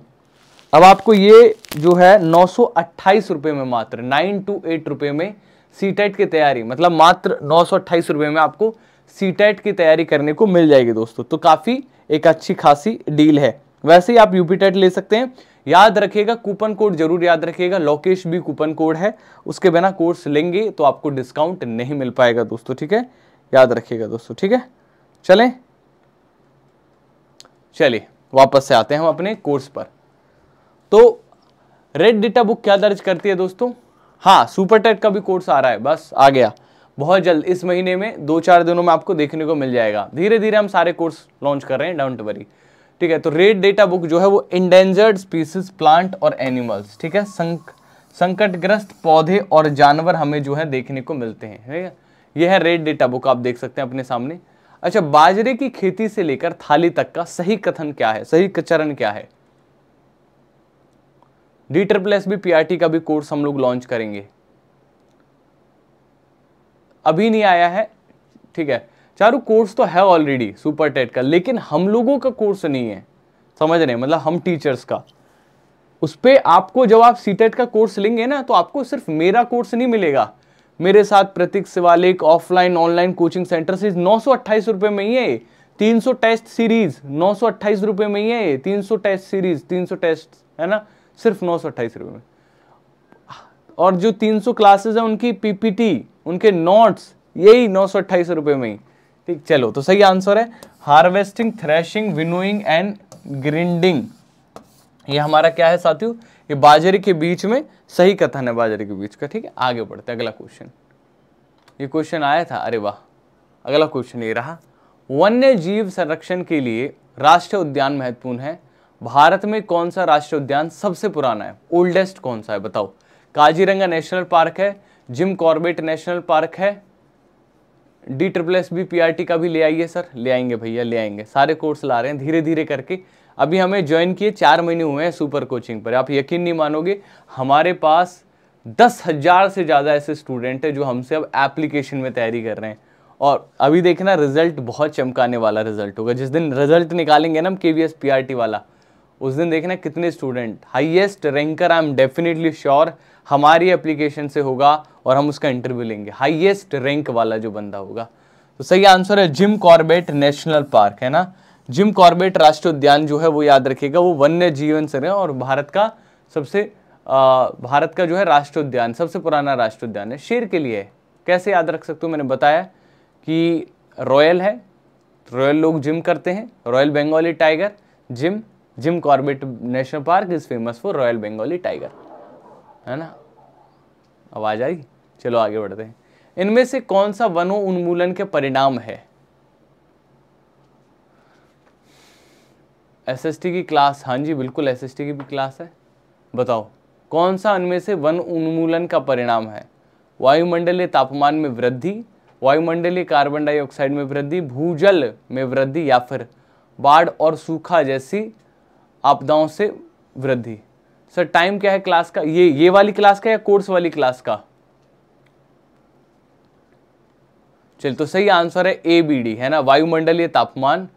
अब आपको ये जो है नौ रुपए में मात्र नाइन टू एट रुपए में सीटेट e की तैयारी मतलब मात्र नौ रुपए में आपको सीटेट e की तैयारी करने को मिल जाएगी दोस्तों तो काफ़ी एक अच्छी खासी डील है वैसे ही आप यूपी टेट e ले सकते हैं याद रखिएगा कूपन कोड जरूर याद रखिएगा लोकेश भी कूपन कोड है उसके बिना कोर्स लेंगे तो आपको डिस्काउंट नहीं मिल पाएगा दोस्तों ठीक है याद रखिएगा दोस्तों ठीक है चलें चलिए वापस से आते हैं हम अपने कोर्स पर तो रेड डेटा बुक क्या दर्ज करती है दोस्तों हाँ सुपर टेट का भी कोर्स आ रहा है बस आ गया बहुत जल्द इस महीने में दो चार दिनों में आपको देखने को मिल जाएगा धीरे धीरे हम सारे कोर्स लॉन्च कर रहे हैं डाउन टू वरी ठीक है तो रेड डेटा बुक जो है वो इंडेंजर्ड स्पीसीज प्लांट और एनिमल्स ठीक है संक संकटग्रस्त पौधे और जानवर हमें जो है देखने को मिलते हैं ठीक है यह है रेड डेटा बुक आप देख सकते हैं अपने सामने अच्छा बाजरे की खेती से लेकर थाली तक का सही कथन क्या है सही चरण क्या है D triple S B PRT का भी कोर्स हम लोग लॉन्च करेंगे अभी नहीं आया है ठीक है चारू कोर्स तो है ऑलरेडी सुपर टेट का लेकिन हम लोगों का कोर्स नहीं है समझ रहे मतलब हम टीचर्स का उस पर आपको जब आप सी टेट का कोर्स लेंगे ना तो आपको सिर्फ मेरा कोर्स नहीं मिलेगा मेरे साथ Pratik Shivalik offline online coaching centre से नौ सौ अट्ठाईस रुपये में ही है तीन सौ टेस्ट सीरीज नौ सौ अट्ठाईस रुपये में ही है तीन सौ टेस्ट सीरीज तीन सौ टेस्ट है ना सिर्फ नौ सौ अट्ठाईस रुपये में और जो तीन सौ क्लासेज हैं उनकी पीपीटी उनके नोट्स यही नौ सौ अट्ठाईस रुपये में ही ठीक चलो तो सही आंसर है harvesting threshing winnowing and grinding ये हमारा क्या है साथियों ये बाजरे के बीच में सही कथन है बाजरे के बीच का ठीक है आगे बढ़ते अगला क्वेश्चन ये क्वेश्चन आया था अरे वाह अगला क्वेश्चन ये रहा वन्य जीव संरक्षण के लिए राष्ट्रीय उद्यान महत्वपूर्ण है भारत में कौन सा राष्ट्रीय उद्यान सबसे पुराना है ओल्डेस्ट कौन सा है बताओ काजीरंगा नेशनल पार्क है जिम कॉर्बेट नेशनल पार्क है D triple S B P R T का भी ले आइए सर ले आएंगे भैया ले आएंगे सारे कोर्स ला रहे हैं धीरे धीरे करके अभी हमें ज्वाइन किए चार महीने हुए हैं सुपर कोचिंग पर आप यकीन नहीं मानोगे हमारे पास दस हज़ार से ज़्यादा ऐसे स्टूडेंट हैं जो हमसे अब एप्लीकेशन में तैयारी कर रहे हैं और अभी देखना रिजल्ट बहुत चमकाने वाला रिजल्ट होगा जिस दिन रिजल्ट निकालेंगे ना हम के V S P R T वाला उस दिन देखना कितने student highest ranker I am definitely sure हमारी एप्लीकेशन से होगा और हम उसका इंटरव्यू लेंगे हाईएस्ट रैंक वाला जो बंदा होगा तो सही आंसर है जिम कॉर्बेट नेशनल पार्क है ना जिम कॉर्बेट राष्ट्रीय उद्यान जो है वो याद रखिएगा वो वन्य जीवन से और भारत का सबसे आ, भारत का जो है राष्ट्रीय उद्यान सबसे पुराना राष्ट्रीय उद्यान है शेर के लिए कैसे याद रख सकते हो मैंने बताया कि रॉयल है रॉयल लोग जिम करते हैं royal Bengali tiger Jim Jim Corbett national park is famous for royal Bengali tiger है ना आवाज़ आई चलो आगे बढ़ते हैं इनमें से कौन सा वनो उन्मूलन के परिणाम है एसएसटी की क्लास हाँ जी बिल्कुल एसएसटी की भी क्लास है बताओ कौन सा इनमें से वन उन्मूलन का परिणाम है वायुमंडलीय तापमान में वृद्धि वायुमंडलीय कार्बन डाइऑक्साइड में वृद्धि भूजल में वृद्धि या फिर बाढ़ और सूखा जैसी आपदाओं से वृद्धि सर टाइम क्या है क्लास का ये ये वाली क्लास का या कोर्स वाली क्लास का चल तो सही आंसर है ए बी डी है ना वायुमंडलीय तापमान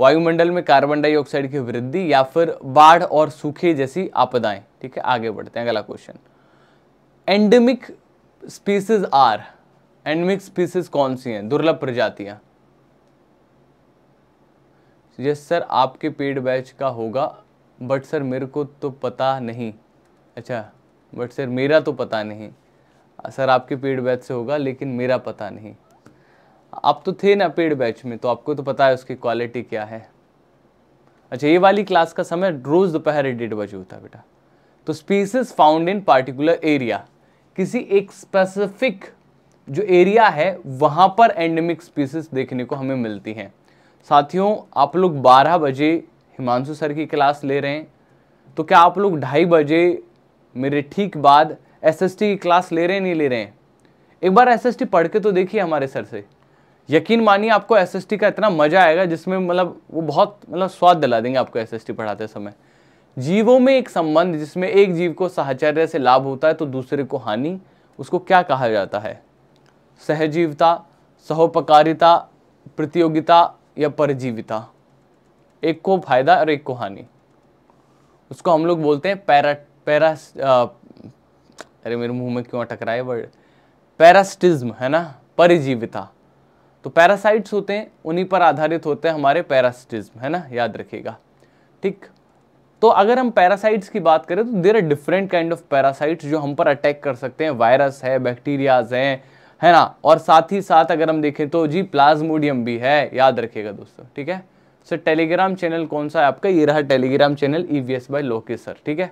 वायुमंडल में कार्बन डाइऑक्साइड की वृद्धि या फिर बाढ़ और सूखे जैसी आपदाएं ठीक है आगे बढ़ते हैं अगला question endemic species are endemic species कौन सी हैं दुर्लभ प्रजातियां यस सर आपके पेड बैच का होगा बट सर मेरे को तो पता नहीं अच्छा बट सर मेरा तो पता नहीं सर आपके पेड बैच से होगा लेकिन मेरा पता नहीं आप तो थे ना पेड बैच में तो आपको तो पता है उसकी क्वालिटी क्या है अच्छा ये वाली क्लास का समय रोज़ दोपहर डेढ़ बजे होता है बेटा तो species found in particular area किसी एक स्पेसिफिक जो एरिया है वहाँ पर एंडेमिक स्पीसीज देखने को हमें मिलती हैं साथियों आप लोग 12 बजे हिमांशु सर की क्लास ले रहे हैं तो क्या आप लोग ढाई बजे मेरे ठीक बाद एसएसटी की क्लास ले रहे हैं नहीं ले रहे हैं एक बार एसएसटी पढ़ के तो देखिए हमारे सर से यकीन मानिए आपको एसएसटी का इतना मज़ा आएगा जिसमें मतलब वो बहुत मतलब स्वाद दिला देंगे आपको एस पढ़ाते समय जीवों में एक संबंध जिसमें एक जीव को साहचर्य से लाभ होता है तो दूसरे को हानि उसको क्या कहा जाता है सहजीवता सहोपकारिता प्रतियोगिता या परजीविता एक को फायदा और एक को हानि उसको हम लोग बोलते हैं पैरा पैरा अरे मेरे मुंह में क्यों अटक रहा है वर्ड पैरास्टिज्म है ना परिजीविता तो पैरासाइट्स होते हैं उन्हीं पर आधारित होते हैं हमारे पैरास्टिज्म है ना याद रखिएगा ठीक तो अगर हम पैरासाइट्स की बात करें तो there are different kind of parasites जो हम पर अटैक कर सकते हैं वायरस है बैक्टीरियाज हैं है ना और साथ ही साथ अगर हम देखें तो जी प्लाज्मोडियम भी है याद रखिएगा दोस्तों ठीक है सर टेलीग्राम चैनल कौन सा है आपका ये रहा Telegram channel E V S by Lokesh sir ठीक है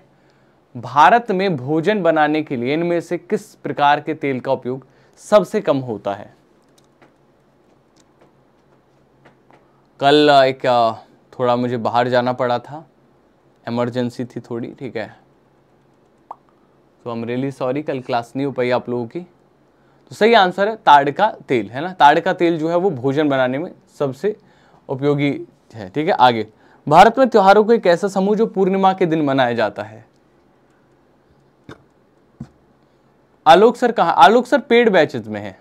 भारत में भोजन बनाने के लिए इनमें से किस प्रकार के तेल का उपयोग सबसे कम होता है कल एक थोड़ा मुझे बाहर जाना पड़ा था इमरजेंसी थी थोड़ी ठीक है तो अमरेली रियली सॉरी कल क्लास नहीं हो पाई आप लोगों की तो सही आंसर है ताड़ का तेल है ना ताड़ का तेल जो है वो भोजन बनाने में सबसे उपयोगी है ठीक है आगे भारत में त्योहारों को एक ऐसा समूह जो पूर्णिमा के दिन मनाया जाता है आलोक सर कहा आलोक सर पेड बैचेज में है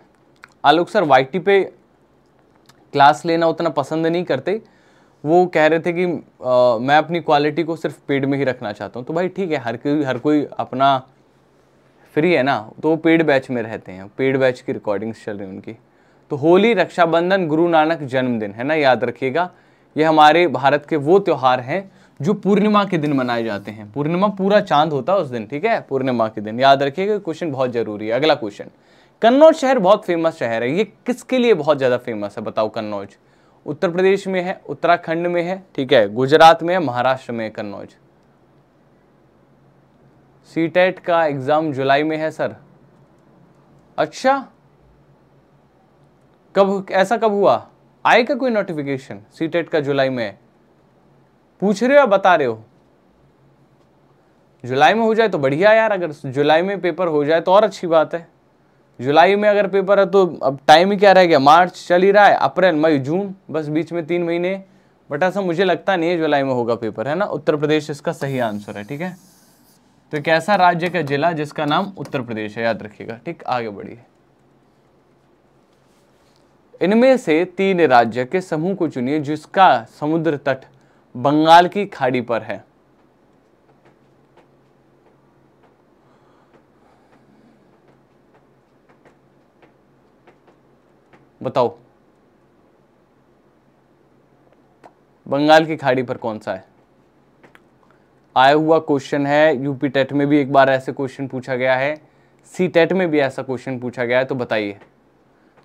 आलोक सर वाईटी पे क्लास लेना उतना पसंद नहीं करते वो कह रहे थे कि आ, मैं अपनी क्वालिटी को सिर्फ पेड में ही रखना चाहता हूँ तो भाई ठीक है हर कोई हर कोई अपना फ्री है ना तो वो पेड बैच में रहते हैं पेड बैच की रिकॉर्डिंग्स चल रही हैं उनकी तो होली रक्षाबंधन गुरु नानक जन्मदिन है ना याद रखिएगा ये हमारे भारत के वो त्यौहार हैं जो पूर्णिमा के दिन मनाए जाते हैं पूर्णिमा पूरा चांद होता है उस दिन ठीक है पूर्णिमा के दिन याद रखिएगा क्वेश्चन बहुत जरूरी है अगला क्वेश्चन कन्नौज शहर बहुत फेमस शहर है ये किसके लिए बहुत ज़्यादा फेमस है बताओ कन्नौज उत्तर प्रदेश में है उत्तराखंड में है ठीक है गुजरात में है महाराष्ट्र में है कन्नौज सी टेट e का एग्ज़ाम जुलाई में है सर अच्छा कब ऐसा कब हुआ आएगा कोई नोटिफिकेशन सी e का जुलाई में पूछ रहे हो या बता रहे हो जुलाई में हो जाए तो बढ़िया यार अगर जुलाई में पेपर हो जाए तो और अच्छी बात है जुलाई में अगर पेपर है तो अब टाइम ही क्या रह गया मार्च चल ही रहा है अप्रैल मई जून बस बीच में तीन महीने बट ऐसा मुझे लगता नहीं है जुलाई में होगा पेपर है ना उत्तर प्रदेश इसका सही आंसर है ठीक है तो एक ऐसा राज्य का जिला जिसका नाम उत्तर प्रदेश है याद रखिएगा ठीक आगे बढ़िए इनमें से तीन राज्य के समूह को चुनिए जिसका समुद्र तट बंगाल की खाड़ी पर है बताओ बंगाल की खाड़ी पर कौन सा है आया हुआ क्वेश्चन है यूपी टेट में भी एक बार ऐसे क्वेश्चन पूछा गया है सी टेट में भी ऐसा क्वेश्चन पूछा गया है तो बताइए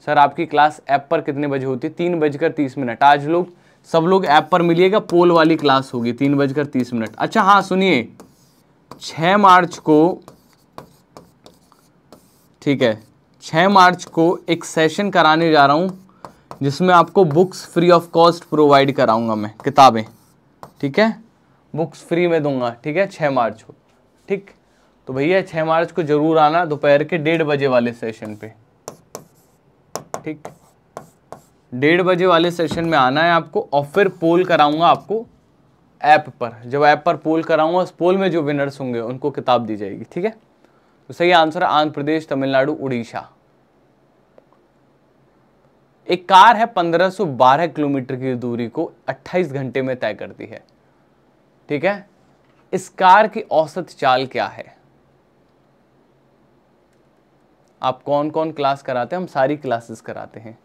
सर आपकी क्लास ऐप पर कितने बजे होती है तीन बजकर तीस मिनट आज लोग सब लोग ऐप पर मिलिएगा पोल वाली क्लास होगी तीन बजकर तीस मिनट अच्छा हाँ सुनिए छ मार्च को ठीक है छ मार्च को एक सेशन कराने जा रहा हूँ जिसमें आपको books free of cost provide कराऊंगा मैं किताबें ठीक है बुक्स फ्री में दूंगा ठीक है छः मार्च को ठीक तो भैया छः मार्च को ज़रूर आना दोपहर के डेढ़ बजे वाले सेशन पे ठीक डेढ़ बजे वाले सेशन में आना है आपको और फिर पोल कराऊंगा आपको ऐप पर जब ऐप पर पोल कराऊंगा उस पोल में जो विनर्स होंगे उनको किताब दी जाएगी ठीक है तो सही आंसर है आंध्र प्रदेश तमिलनाडु उड़ीसा एक कार है 1512 किलोमीटर की दूरी को 28 घंटे में तय करती है ठीक है इस कार की औसत चाल क्या है आप कौन कौन क्लास कराते हैं हम सारी क्लासेस कराते हैं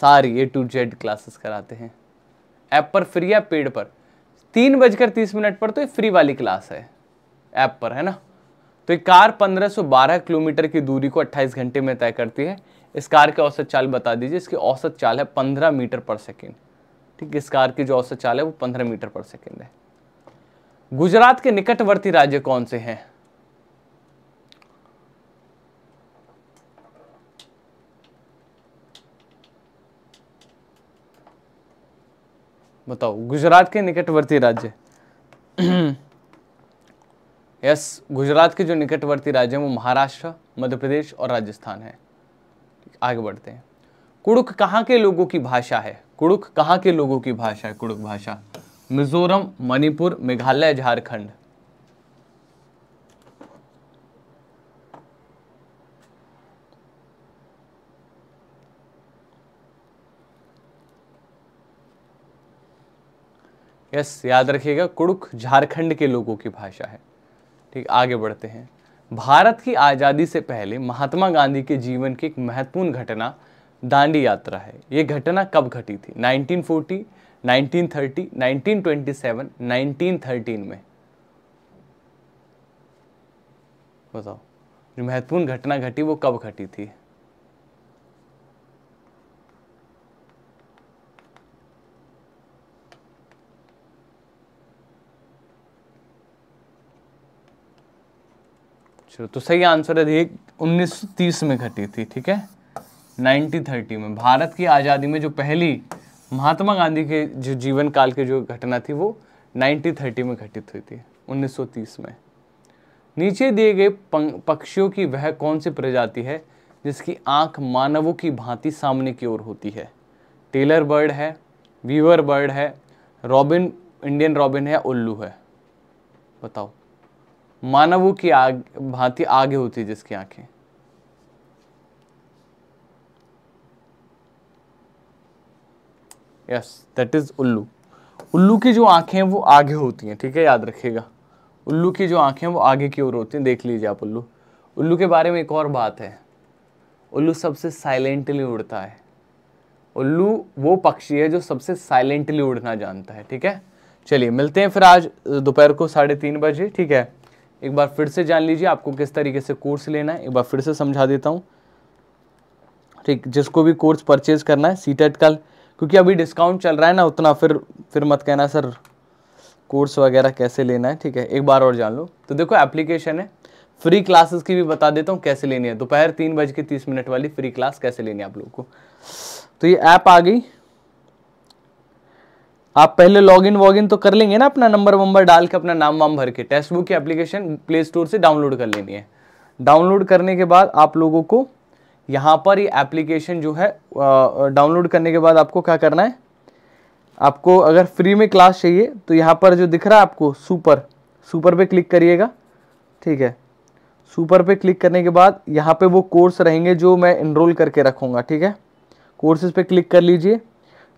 सारी ए टू जेड क्लासेस कराते हैं ऐप पर फ्री या पेड पर तीन बजकर तीस मिनट पर तो ये फ्री वाली क्लास है ऐप पर है ना तो ये कार 1512 किलोमीटर की दूरी को 28 घंटे में तय करती है इस कार की औसत चाल बता दीजिए इसकी औसत चाल है 15 मीटर पर सेकेंड ठीक इस कार की जो औसत चाल है वो 15 मीटर पर सेकेंड है गुजरात के निकटवर्ती राज्य कौन से हैं बताओ गुजरात के निकटवर्ती राज्य यस गुजरात के जो निकटवर्ती राज्य हैं वो महाराष्ट्र मध्य प्रदेश और राजस्थान है आगे बढ़ते हैं कुड़ुक कहाँ के लोगों की भाषा है कुड़ुक कहाँ के लोगों की भाषा है कुड़ुक भाषा मिजोरम मणिपुर मेघालय झारखंड यस याद रखिएगा कुड़ुक झारखंड के लोगों की भाषा है ठीक आगे बढ़ते हैं भारत की आज़ादी से पहले महात्मा गांधी के जीवन की एक महत्वपूर्ण घटना दांडी यात्रा है ये घटना कब घटी थी 1940, 1930, 1927, 1913 में बताओ जो महत्वपूर्ण घटना घटी वो कब घटी थी चलो तो सही आंसर है ये 1930 में घटी थी ठीक है 1930 में भारत की आज़ादी में जो पहली महात्मा गांधी के जो जीवन काल की जो घटना थी वो 1930 में घटित हुई थी 1930 में नीचे दिए गए पक्षियों की वह कौन सी प्रजाति है जिसकी आंख मानवों की भांति सामने की ओर होती है टेलर बर्ड है वीवर बर्ड है रॉबिन इंडियन रॉबिन है उल्लू है बताओ मानवों की आग भांति आगे होती है जिसकी आंखें यस दैट इज उल्लू उल्लू की जो आंखें हैं वो आगे होती हैं ठीक है याद रखिएगा उल्लू की जो आंखें हैं वो आगे की ओर होती हैं देख लीजिए आप उल्लू उल्लू के बारे में एक और बात है उल्लू सबसे साइलेंटली उड़ता है उल्लू वो पक्षी है जो सबसे साइलेंटली उड़ना जानता है ठीक है चलिए मिलते हैं फिर आज दोपहर को साढ़े तीन बजे ठीक है एक बार फिर से जान लीजिए आपको किस तरीके से कोर्स लेना है एक बार फिर से समझा देता हूँ ठीक जिसको भी कोर्स परचेज करना है सी e का क्योंकि अभी डिस्काउंट चल रहा है ना उतना फिर फिर मत कहना सर कोर्स वगैरह कैसे लेना है ठीक है एक बार और जान लो तो देखो एप्लीकेशन है फ्री क्लासेस की भी बता देता हूँ कैसे लेनी है दोपहर तीन बज के तीस मिनट वाली फ्री क्लास कैसे लेनी है आप लोगों को तो ये ऐप आ गई आप पहले लॉगिन वॉगिन तो कर लेंगे ना अपना नंबर वंबर डाल के अपना नाम वाम भर के टेक्स्ट बुक की एप्लीकेशन प्ले स्टोर से डाउनलोड कर लेनी है डाउनलोड करने के बाद आप लोगों को यहाँ पर ये एप्लीकेशन जो है डाउनलोड करने के बाद आपको क्या करना है आपको अगर फ्री में क्लास चाहिए तो यहाँ पर जो दिख रहा है आपको सुपर सुपर पे क्लिक करिएगा ठीक है सुपर पे क्लिक करने के बाद यहाँ पे वो कोर्स रहेंगे जो मैं इनरोल करके रखूँगा ठीक है कोर्सेज पे क्लिक कर लीजिए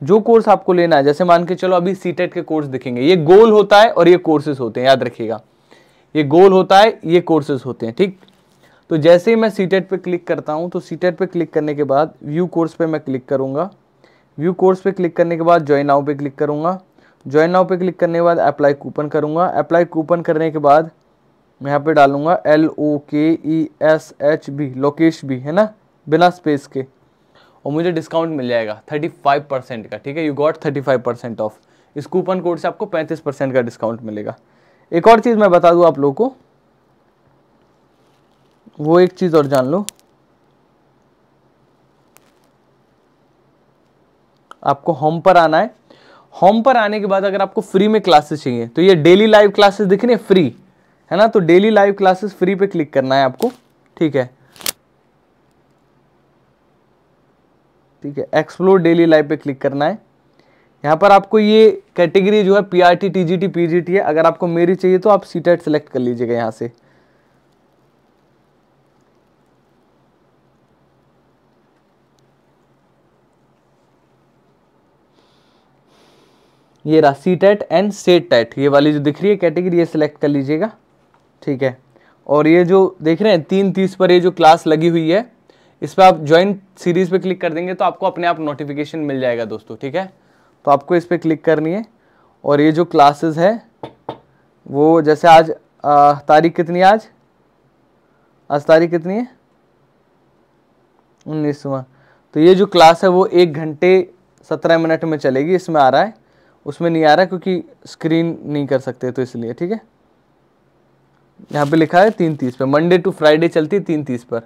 जो कोर्स आपको लेना है जैसे मान के चलो अभी सी e के कोर्स दिखेंगे ये गोल होता है और ये कोर्सेज होते हैं याद रखिएगा ये गोल होता है ये कोर्सेज होते हैं ठीक तो जैसे ही मैं सी e पे क्लिक करता हूँ तो सी e पे क्लिक करने के बाद व्यू कोर्स पे मैं क्लिक करूँगा व्यू कोर्स पे क्लिक करने के बाद ज्वाइन नाउ पे क्लिक करूँगा ज्वाइन नाउ पे क्लिक करने के बाद अप्लाई कूपन करूँगा अप्लाई कूपन करने के बाद मैं यहाँ पे डालूँगा L O K E S H B Lokesh B है ना बिना स्पेस के और मुझे डिस्काउंट मिल जाएगा थर्टी फाइव परसेंट का ठीक है you got thirty five percent off इस कूपन कोड से आपको पैंतीस परसेंट का डिस्काउंट मिलेगा एक और चीज़ मैं बता दूँ आप लोगों को वो एक चीज़ और जान लो आपको होम पर आना है होम पर आने के बाद अगर आपको फ्री में क्लासेस चाहिए तो ये डेली लाइव क्लासेस दिख रही है फ्री है ना तो डेली लाइव क्लासेस फ्री पे क्लिक करना है आपको ठीक है ठीक है एक्सप्लोर डेली लाइफ पे क्लिक करना है यहाँ पर आपको ये कैटेगरी जो है P R T T G T P G T है अगर आपको मेरी चाहिए तो आप सी टेट सेलेक्ट कर लीजिएगा यहाँ से ये रहा C TET and set TET ये वाली जो दिख रही है कैटेगरी ये सिलेक्ट कर लीजिएगा ठीक है और ये जो देख रहे हैं तीन तीस पर ये जो क्लास लगी हुई है इस पर आप ज्वाइन सीरीज़ पे क्लिक कर देंगे तो आपको अपने आप नोटिफिकेशन मिल जाएगा दोस्तों ठीक है तो आपको इस पर क्लिक करनी है और ये जो क्लासेस है वो जैसे आज तारीख कितनी है आज आज तारीख कितनी है उन्नीसवा तो ये जो क्लास है वो एक घंटे सत्रह मिनट में चलेगी इसमें आ रहा है उसमें नहीं आ रहा है क्योंकि स्क्रीन नहीं कर सकते तो इसलिए ठीक है यहाँ पे लिखा है तीन तीस पर मंडे टू फ्राइडे चलती है तीन तीस पर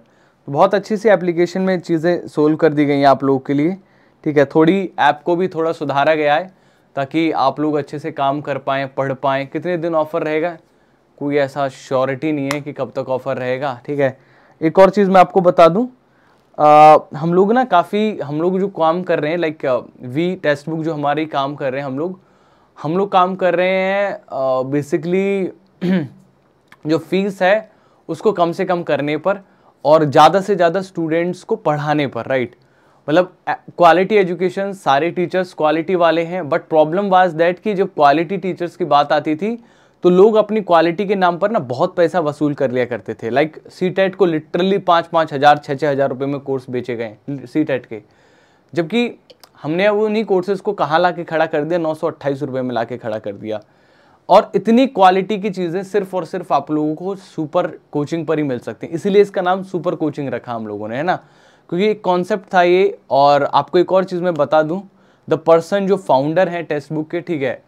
तो बहुत अच्छी सी एप्लीकेशन में चीज़ें सोल्व कर दी गई हैं आप लोगों के लिए ठीक है थोड़ी ऐप को भी थोड़ा सुधारा गया है ताकि आप लोग अच्छे से काम कर पाएँ पढ़ पाएँ कितने दिन ऑफ़र रहेगा कोई ऐसा श्योरिटी नहीं है कि कब तक ऑफ़र रहेगा ठीक है एक और चीज़ मैं आपको बता दूँ हम लोग ना काफ़ी हम लोग जो काम कर रहे हैं लाइक वी टेक्स्ट बुक जो हमारी काम कर रहे हैं हम लोग हम लोग काम कर रहे हैं बेसिकली जो फीस है उसको कम से कम करने पर और ज़्यादा से ज़्यादा स्टूडेंट्स को पढ़ाने पर राइट मतलब क्वालिटी एजुकेशन सारे टीचर्स क्वालिटी वाले हैं बट प्रॉब्लम वाज दैट कि जब क्वालिटी टीचर्स की बात आती थी तो लोग अपनी क्वालिटी के नाम पर ना बहुत पैसा वसूल कर लिया करते थे लाइक सी टेट को लिटरली पाँच पाँच हज़ार छः छः हज़ार रुपये में कोर्स बेचे गए सी टेट e के जबकि हमने अब उन्हीं कोर्सेज़ को कहाँ ला के खड़ा कर दिया नौ सौ अट्ठाईस रुपये में ला के खड़ा कर दिया और इतनी क्वालिटी की चीज़ें सिर्फ और सिर्फ आप लोगों को सुपर कोचिंग पर ही मिल सकती हैं इसीलिए इसका नाम सुपर कोचिंग रखा हम लोगों ने है ना क्योंकि एक कॉन्सेप्ट था ये और आपको एक और चीज़ मैं बता दूँ द पर्सन जो फाउंडर हैं टेक्स्ट बुक के ठीक है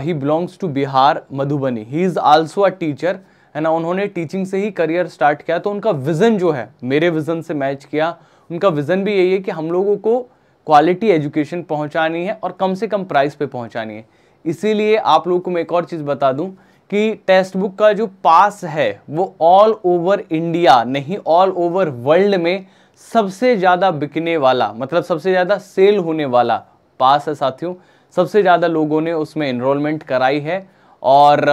ही बिलोंग्स टू बिहार मधुबनी ही इज़ आल्सो अ टीचर है ना उन्होंने टीचिंग से ही करियर स्टार्ट किया तो उनका विज़न जो है मेरे विज़न से मैच किया उनका विज़न भी यही है कि हम लोगों को क्वालिटी एजुकेशन पहुंचानी है और कम से कम प्राइस पे पहुंचानी है इसीलिए आप लोगों को मैं एक और चीज़ बता दूं कि टेक्स्ट बुक का जो पास है वो ऑल ओवर इंडिया नहीं ऑल ओवर वर्ल्ड में सबसे ज़्यादा बिकने वाला मतलब सबसे ज़्यादा सेल होने वाला पास है साथियों सबसे ज़्यादा लोगों ने उसमें इनरोलमेंट कराई है और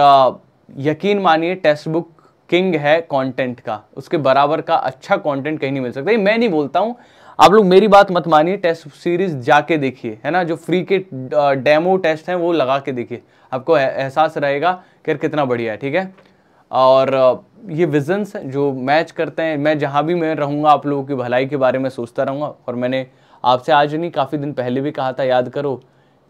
यकीन मानिए टेक्स्ट बुक किंग है कंटेंट का उसके बराबर का अच्छा कंटेंट कहीं नहीं मिल सकता मैं नहीं बोलता हूँ आप लोग मेरी बात मत मानिए टेस्ट सीरीज जाके देखिए है ना जो फ्री के डेमो टेस्ट हैं वो लगा के देखिए आपको एहसास रहेगा कि कितना बढ़िया है ठीक है और ये विजन्स जो मैच करते हैं मैं जहाँ भी मैं रहूँगा आप लोगों की भलाई के बारे में सोचता रहूँगा और मैंने आपसे आज नहीं काफ़ी दिन पहले भी कहा था याद करो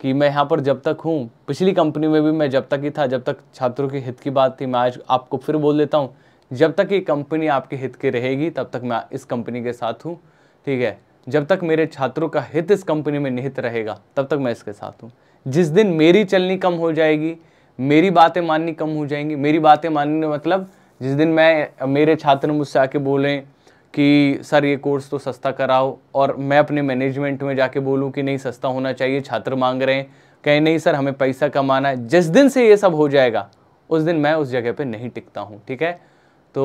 कि मैं यहाँ पर जब तक हूँ पिछली कंपनी में भी मैं जब तक ही था जब तक छात्रों के हित की बात थी मैं आज आपको फिर बोल देता हूँ जब तक ये कंपनी आपके हित की रहेगी तब तक मैं इस कंपनी के साथ हूँ ठीक है जब तक मेरे छात्रों का हित इस कंपनी में निहित रहेगा तब तक मैं इसके साथ हूँ जिस दिन मेरी चलनी कम हो जाएगी मेरी बातें माननी कम हो जाएंगी मेरी बातें मानने मतलब जिस दिन मैं मेरे छात्र मुझसे आके बोलें कि सर ये कोर्स तो सस्ता कराओ और मैं अपने मैनेजमेंट में जाके बोलूँ कि नहीं सस्ता होना चाहिए छात्र मांग रहे हैं कहें नहीं सर हमें पैसा कमाना है जिस दिन से ये सब हो जाएगा उस दिन मैं उस जगह पे नहीं टिकता हूँ ठीक है तो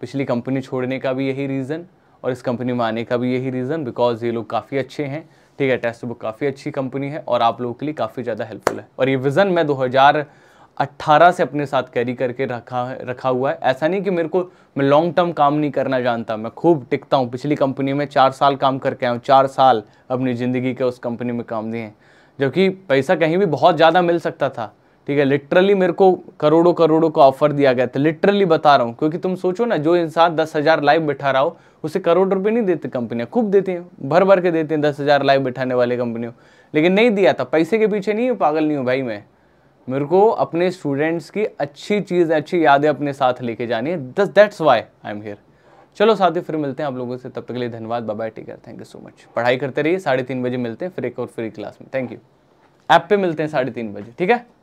पिछली कंपनी छोड़ने का भी यही रीज़न और इस कंपनी में आने का भी यही रीज़न बिकॉज ये लोग काफ़ी अच्छे हैं ठीक है टेस्ट बुक काफ़ी अच्छी कंपनी है और आप लोगों के लिए काफ़ी ज़्यादा हेल्पफुल है और ये विज़न मैं 2018 से अपने साथ कैरी करके रखा रखा हुआ है ऐसा नहीं कि मेरे को मैं लॉन्ग टर्म काम नहीं करना जानता मैं खूब टिकता हूँ पिछली कंपनी में चार साल काम करके आया हूँ चार साल अपनी ज़िंदगी के उस कंपनी में काम दिए हैं जबकि पैसा कहीं भी बहुत ज़्यादा मिल सकता था ठीक है लिटरली मेरे को करोड़ों करोड़ों का ऑफर दिया गया था लिटरली बता रहा हूँ क्योंकि तुम सोचो ना जो इंसान दस हज़ार लाइव बैठा रहा हो उसे करोड़ रुपए नहीं देते कंपनियां खूब देती हैं भर भर के देते हैं दस हज़ार लाइव बैठाने वाले कंपनियों लेकिन नहीं दिया था पैसे के पीछे नहीं पागल नहीं हूँ भाई मैं मेरे को अपने स्टूडेंट्स की अच्छी चीज़ अच्छी यादें अपने साथ लेके जानी है दस that's why I am here चलो साथ ही फिर मिलते हैं आप लोगों से तब तक के लिए धन्यवाद बाबा ठीक है थैंक यू सो मच पढ़ाई करते रहिए साढ़े तीन बजे मिलते हैं फिर एक और फ्री क्लास में थैंक यू ऐप पे मिलते हैं साढ़े तीन बजे ठीक है